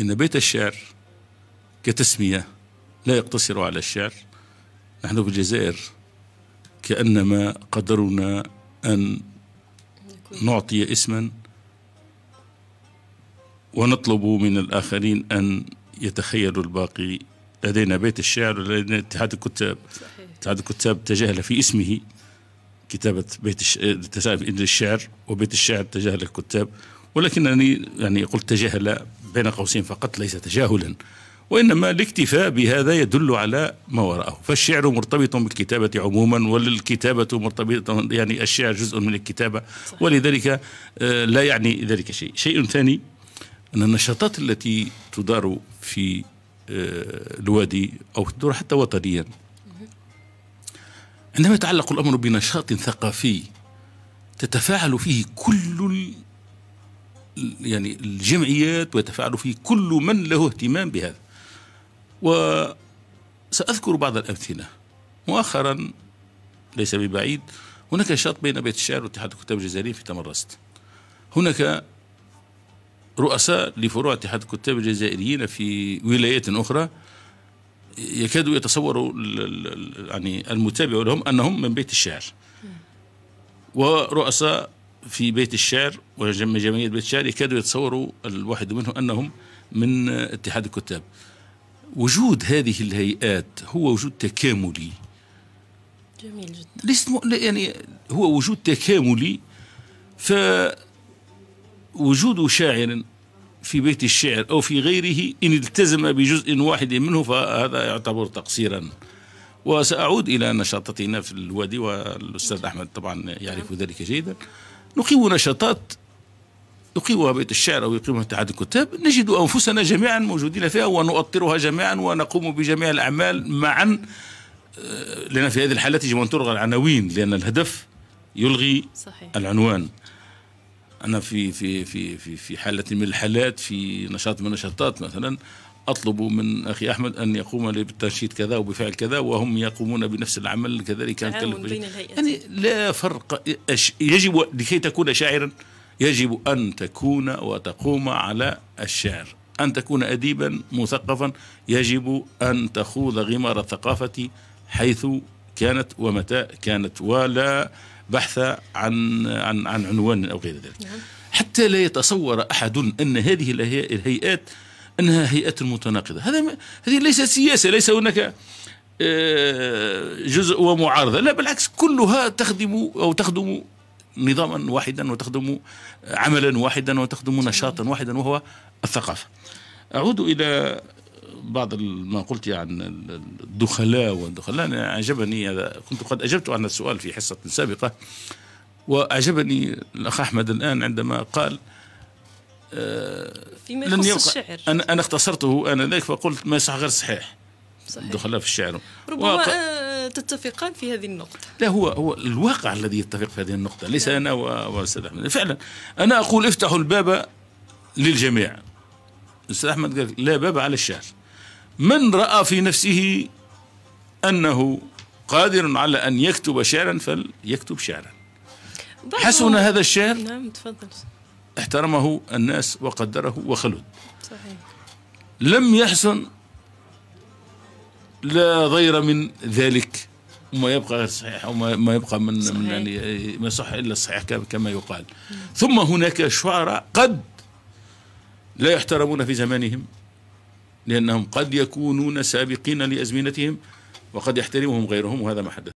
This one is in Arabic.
إن بيت الشعر كتسمية لا يقتصر على الشعر نحن في الجزائر كأنما قدرنا أن نعطي اسما ونطلب من الآخرين أن يتخيلوا الباقي لدينا بيت الشعر لدينا اتحاد الكتاب صحيح. اتحاد الكتاب تجاهل في اسمه كتابة بيت الشعر وبيت الشعر تجاهل الكتاب ولكنني يعني قلت تجاهل بين قوسين فقط ليس تجاهلا وإنما الاكتفاء بهذا يدل على ما وراءه فالشعر مرتبط بالكتابة عموما والكتابة مرتبطة يعني الشعر جزء من الكتابة ولذلك آه، لا يعني ذلك شيء شيء ثاني أن النشاطات التي تدار في آه، الوادي أو تدور حتى وطنيا عندما يتعلق الأمر بنشاط ثقافي تتفاعل فيه كل يعني الجمعيات ويتفاعل فيه كل من له اهتمام بهذا وسأذكر بعض الأمثلة مؤخرا ليس ببعيد هناك نشاط بين بيت الشعر واتحاد الكتاب الجزائريين في تمرست هناك رؤساء لفروع اتحاد الكتاب الجزائريين في ولايات أخرى يكادوا يتصوروا يعني المتابع لهم أنهم من بيت الشعر ورؤساء في بيت الشعر جمعية بيت الشعر يكادوا يتصوروا الواحد منهم أنهم من اتحاد الكتاب وجود هذه الهيئات هو وجود تكاملي جميل جدا ليس م... يعني هو وجود تكاملي فوجود شاعر في بيت الشعر أو في غيره إن التزم بجزء واحد منه فهذا يعتبر تقصيرا وسأعود إلى نشاطتنا في الوادي والأستاذ أحمد طبعا يعرف نعم. ذلك جيدا نقيم نشاطات يقيمها بيت الشعر أو يقيمها اتحاد الكتاب نجد أنفسنا جميعا موجودين فيها ونؤطرها جميعا ونقوم بجميع الأعمال معا آه، لأن في هذه الحالات يجب أن تلغى العناوين لأن الهدف يلغي صحيح. العنوان أنا في في في في في حالة من الحالات في نشاط من النشاطات مثلا أطلب من أخي أحمد أن يقوم لي بالتنشيط كذا وبفعل كذا وهم يقومون بنفس العمل كذلك يعني لا فرق يجب لكي تكون شاعرا يجب أن تكون وتقوم على الشعر أن تكون أديبا مثقفا يجب أن تخوض غمار الثقافة حيث كانت ومتى كانت ولا بحث عن عن عن عنوان أو غير ذلك نعم. حتى لا يتصور أحد أن هذه الهيئات أنها هيئة متناقضة هذا هذه ليست سياسة ليس هناك آه، جزء ومعارضة لا بالعكس كلها تخدم أو تخدم نظاما واحدا وتخدم آه، عملا واحدا وتخدم نشاطا واحدا وهو الثقافة أعود إلى بعض ما قلت عن الدخلاء والدخلاء أنا أعجبني هذا كنت قد أجبت عن السؤال في حصة سابقة وأعجبني الأخ أحمد الآن عندما قال فيما لن يوقع الشعر أنا, أنا اختصرته أنا ذلك فقلت ما يصح غير صحيح صحيح دخلها في الشعر ربما وق... آه، تتفقان في هذه النقطة لا هو هو الواقع الذي يتفق في هذه النقطة ليس نعم. أنا والاستاذ أحمد فعلا أنا أقول افتحوا الباب للجميع أستاذ أحمد قال لا باب على الشعر من رأى في نفسه أنه قادر على أن يكتب شعرا فليكتب شعرا حسن هذا الشعر نعم تفضل احترمه الناس وقدره وخلد صحيح. لم يحسن لا غير من ذلك وما يبقى غير صحيح وما يبقى من, صحيح. من يعني ما صح الا الصحيح كما يقال ثم هناك شعراء قد لا يحترمون في زمانهم لانهم قد يكونون سابقين لازمنتهم وقد يحترمهم غيرهم وهذا ما حدث